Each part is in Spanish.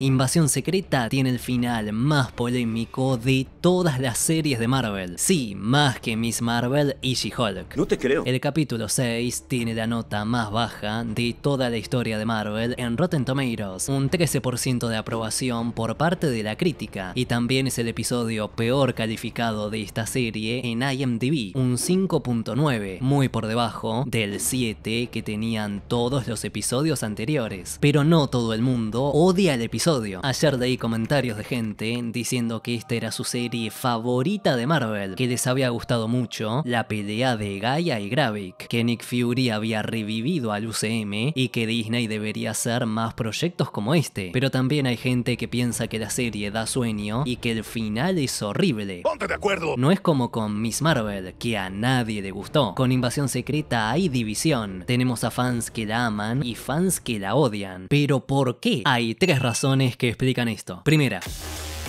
Invasión Secreta tiene el final más polémico de todas las series de Marvel. Sí, más que Miss Marvel y She-Hulk. No te creo. El capítulo 6 tiene la nota más baja de toda la historia de Marvel en Rotten Tomatoes, un 13% de aprobación por parte de la crítica, y también es el episodio peor calificado de esta serie en IMDb, un 5.9, muy por debajo del 7 que tenían todos los episodios anteriores. Pero no todo el mundo odia el episodio Ayer leí comentarios de gente diciendo que esta era su serie favorita de Marvel, que les había gustado mucho la pelea de Gaia y Gravik, que Nick Fury había revivido al UCM y que Disney debería hacer más proyectos como este. Pero también hay gente que piensa que la serie da sueño y que el final es horrible. ¡Ponte de acuerdo! No es como con Miss Marvel, que a nadie le gustó. Con Invasión Secreta hay división. Tenemos a fans que la aman y fans que la odian. Pero ¿por qué? Hay tres razones que explican esto. Primera,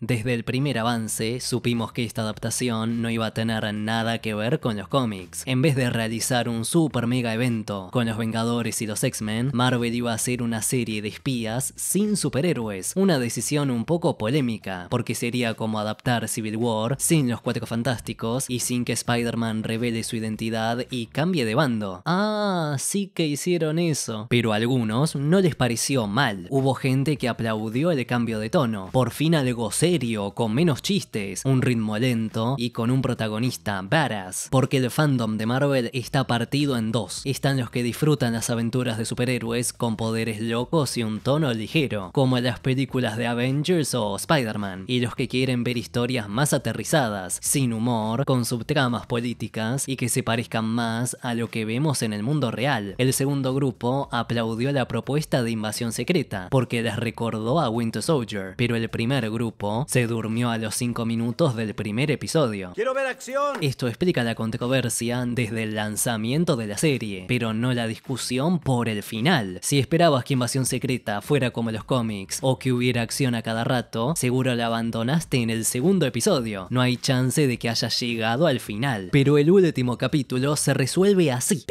desde el primer avance, supimos que esta adaptación no iba a tener nada que ver con los cómics. En vez de realizar un super mega evento con los Vengadores y los X-Men, Marvel iba a hacer una serie de espías sin superhéroes, una decisión un poco polémica, porque sería como adaptar Civil War sin los Cuatro Fantásticos y sin que Spider-Man revele su identidad y cambie de bando. Ah, sí que hicieron eso. Pero a algunos no les pareció mal. Hubo gente que aplaudió el cambio de tono. Por fin algo se serio, con menos chistes, un ritmo lento y con un protagonista varas, porque el fandom de Marvel está partido en dos. Están los que disfrutan las aventuras de superhéroes con poderes locos y un tono ligero, como en las películas de Avengers o Spider-Man, y los que quieren ver historias más aterrizadas, sin humor, con subtramas políticas y que se parezcan más a lo que vemos en el mundo real. El segundo grupo aplaudió la propuesta de invasión secreta, porque les recordó a Winter Soldier, pero el primer grupo se durmió a los 5 minutos del primer episodio. ¡Quiero ver acción! Esto explica la controversia desde el lanzamiento de la serie, pero no la discusión por el final. Si esperabas que Invasión Secreta fuera como los cómics o que hubiera acción a cada rato, seguro la abandonaste en el segundo episodio. No hay chance de que haya llegado al final. Pero el último capítulo se resuelve así.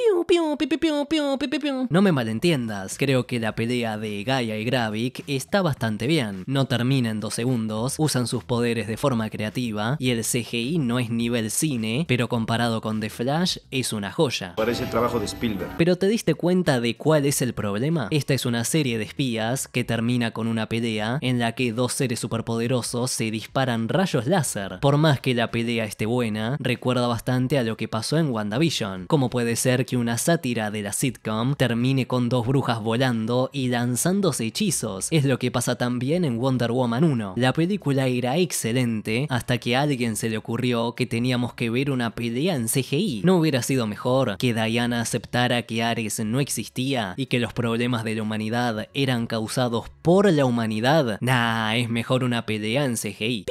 No me malentiendas, creo que la pelea de Gaia y Gravik está bastante bien. No termina en dos segundos, usan sus poderes de forma creativa y el CGI no es nivel cine, pero comparado con The Flash es una joya. Parece el trabajo de Spielberg. Pero te diste cuenta de cuál es el problema? Esta es una serie de espías que termina con una pelea en la que dos seres superpoderosos se disparan rayos láser. Por más que la pelea esté buena, recuerda bastante a lo que pasó en WandaVision. ¿Cómo puede ser que una sátira de la sitcom termine con dos brujas volando y lanzándose hechizos. Es lo que pasa también en Wonder Woman 1. La película era excelente hasta que a alguien se le ocurrió que teníamos que ver una pelea en CGI. ¿No hubiera sido mejor que Diana aceptara que Ares no existía y que los problemas de la humanidad eran causados por la humanidad? Nah, es mejor una pelea en CGI.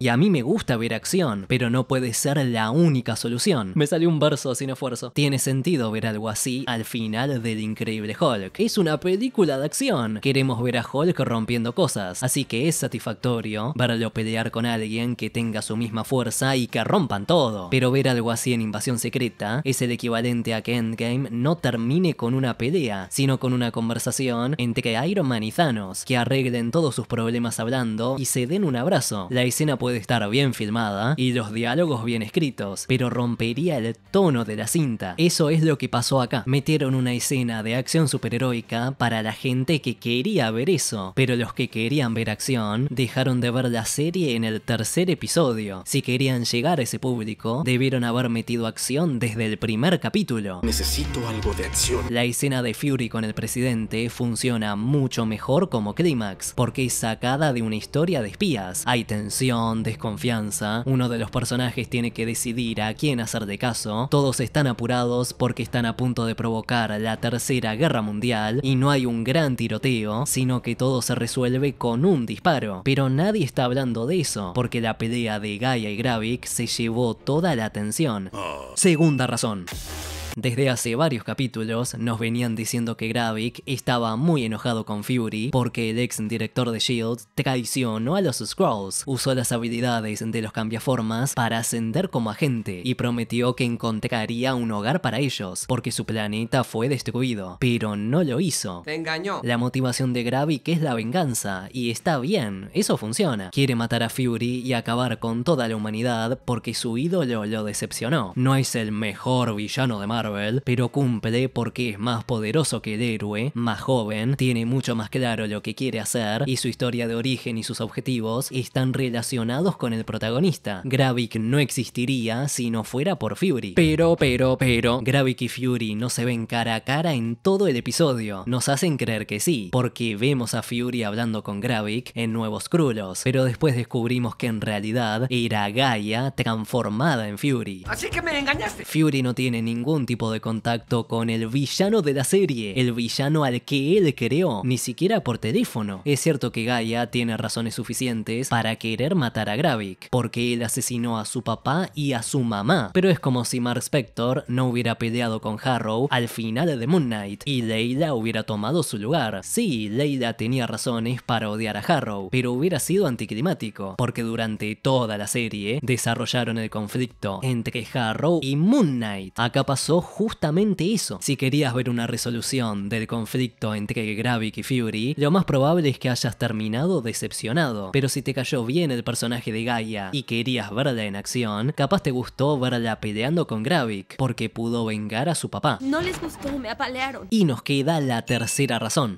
Y a mí me gusta ver acción, pero no puede ser la única solución. Me salió un verso sin esfuerzo. Tiene sentido ver algo así al final del Increíble Hulk. Es una película de acción. Queremos ver a Hulk rompiendo cosas, así que es satisfactorio verlo pelear con alguien que tenga su misma fuerza y que rompan todo. Pero ver algo así en Invasión Secreta es el equivalente a que Endgame no termine con una pelea, sino con una conversación entre Iron Man y Thanos, que arreglen todos sus problemas hablando y se den un abrazo. La escena puede estar bien filmada y los diálogos bien escritos, pero rompería el tono de la cinta. Eso es lo que pasó acá. Metieron una escena de acción superheroica para la gente que quería ver eso, pero los que querían ver acción dejaron de ver la serie en el tercer episodio. Si querían llegar a ese público, debieron haber metido acción desde el primer capítulo. Necesito algo de acción. La escena de Fury con el presidente funciona mucho mejor como clímax, porque es sacada de una historia de espías. Hay tensión, desconfianza, uno de los personajes tiene que decidir a quién hacer de caso, todos están apurados porque están a punto de provocar la tercera guerra mundial y no hay un gran tiroteo, sino que todo se resuelve con un disparo. Pero nadie está hablando de eso, porque la pelea de Gaia y Gravik se llevó toda la atención. Ah. Segunda razón. Desde hace varios capítulos nos venían diciendo que Gravik estaba muy enojado con Fury porque el ex director de Shield traicionó a los Scrolls. usó las habilidades de los cambiaformas para ascender como agente y prometió que encontraría un hogar para ellos porque su planeta fue destruido, pero no lo hizo. Te engañó. La motivación de Gravik es la venganza y está bien, eso funciona. Quiere matar a Fury y acabar con toda la humanidad porque su ídolo lo decepcionó. No es el mejor villano de Marvel pero cumple porque es más poderoso que el héroe, más joven, tiene mucho más claro lo que quiere hacer y su historia de origen y sus objetivos están relacionados con el protagonista. Gravik no existiría si no fuera por Fury. Pero, pero, pero, Gravik y Fury no se ven cara a cara en todo el episodio. Nos hacen creer que sí, porque vemos a Fury hablando con Gravik en Nuevos Crulos, pero después descubrimos que en realidad era Gaia transformada en Fury. Así que me engañaste. Fury no tiene ningún tipo de contacto con el villano de la serie, el villano al que él creó, ni siquiera por teléfono. Es cierto que Gaia tiene razones suficientes para querer matar a Gravik, porque él asesinó a su papá y a su mamá, pero es como si Mark Spector no hubiera peleado con Harrow al final de Moon Knight y Leila hubiera tomado su lugar. Sí, Leila tenía razones para odiar a Harrow, pero hubiera sido anticlimático, porque durante toda la serie desarrollaron el conflicto entre Harrow y Moon Knight. Acá pasó justamente eso. Si querías ver una resolución del conflicto entre Gravik y Fury, lo más probable es que hayas terminado decepcionado. Pero si te cayó bien el personaje de Gaia y querías verla en acción, capaz te gustó verla peleando con Gravik, porque pudo vengar a su papá. No les gustó, me apalearon. Y nos queda la tercera razón.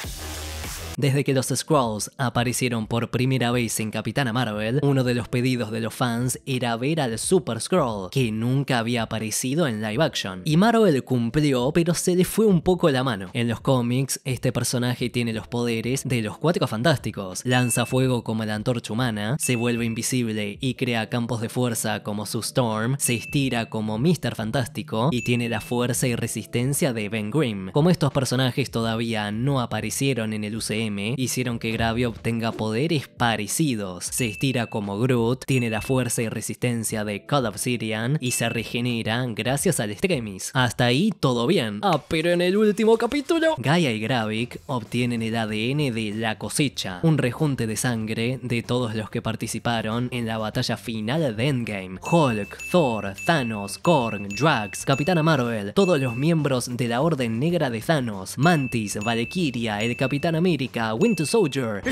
Desde que los Skrulls aparecieron por primera vez en Capitana Marvel, uno de los pedidos de los fans era ver al Super Skrull, que nunca había aparecido en live action. Y Marvel cumplió, pero se le fue un poco la mano. En los cómics, este personaje tiene los poderes de los Cuatro Fantásticos, lanza fuego como la antorcha humana, se vuelve invisible y crea campos de fuerza como su Storm, se estira como Mr. Fantástico y tiene la fuerza y resistencia de Ben Grimm. Como estos personajes todavía no aparecieron en el UCM, hicieron que Gravio obtenga poderes parecidos. Se estira como Groot, tiene la fuerza y resistencia de Call of Sirian, y se regenera gracias al Extremis. Hasta ahí todo bien. Ah, pero en el último capítulo, Gaia y Gravik obtienen el ADN de la cosecha, un rejunte de sangre de todos los que participaron en la batalla final de Endgame. Hulk, Thor, Thanos, Korg, Drax, Capitán Marvel, todos los miembros de la Orden Negra de Thanos, Mantis, Valkyria, el Capitán América, Winter Soldier.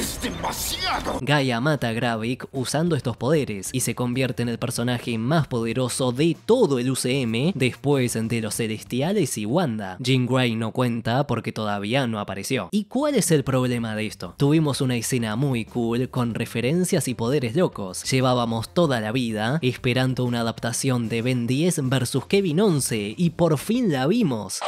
Gaia mata a Gravik usando estos poderes y se convierte en el personaje más poderoso de todo el UCM después de los Celestiales y Wanda. Jim Grey no cuenta porque todavía no apareció. ¿Y cuál es el problema de esto? Tuvimos una escena muy cool con referencias y poderes locos. Llevábamos toda la vida esperando una adaptación de Ben 10 versus Kevin 11 y por fin la vimos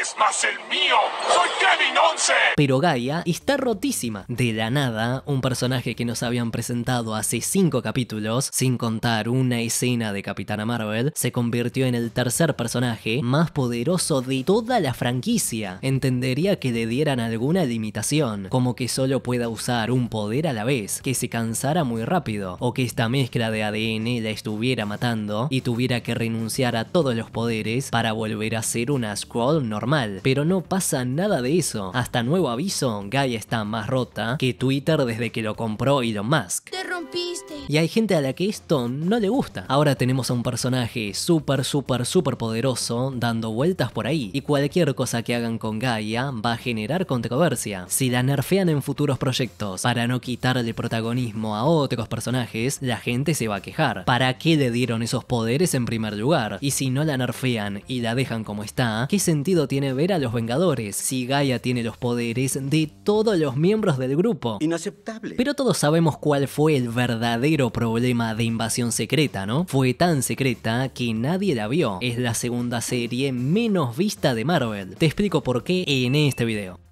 es más el mío. Soy Kevin 11. Pero Gaia está rotísima. De la nada, un personaje que nos habían presentado hace 5 capítulos, sin contar una escena de Capitana Marvel, se convirtió en el tercer personaje más poderoso de toda la franquicia. Entendería que le dieran alguna limitación, como que solo pueda usar un poder a la vez, que se cansara muy rápido, o que esta mezcla de ADN la estuviera matando y tuviera que renunciar a todos los poderes para volver a ser una Skrull normal mal, pero no pasa nada de eso. Hasta nuevo aviso, Gaia está más rota que Twitter desde que lo compró Elon Musk. Te rompiste. Y hay gente a la que esto no le gusta. Ahora tenemos a un personaje súper, súper, súper poderoso dando vueltas por ahí, y cualquier cosa que hagan con Gaia va a generar controversia. Si la nerfean en futuros proyectos para no quitarle protagonismo a otros personajes, la gente se va a quejar. ¿Para qué le dieron esos poderes en primer lugar? Y si no la nerfean y la dejan como está, ¿qué sentido tiene? ver a los Vengadores. Si Gaia tiene los poderes de todos los miembros del grupo. Inaceptable. Pero todos sabemos cuál fue el verdadero problema de Invasión Secreta, ¿no? Fue tan secreta que nadie la vio. Es la segunda serie menos vista de Marvel. Te explico por qué en este video.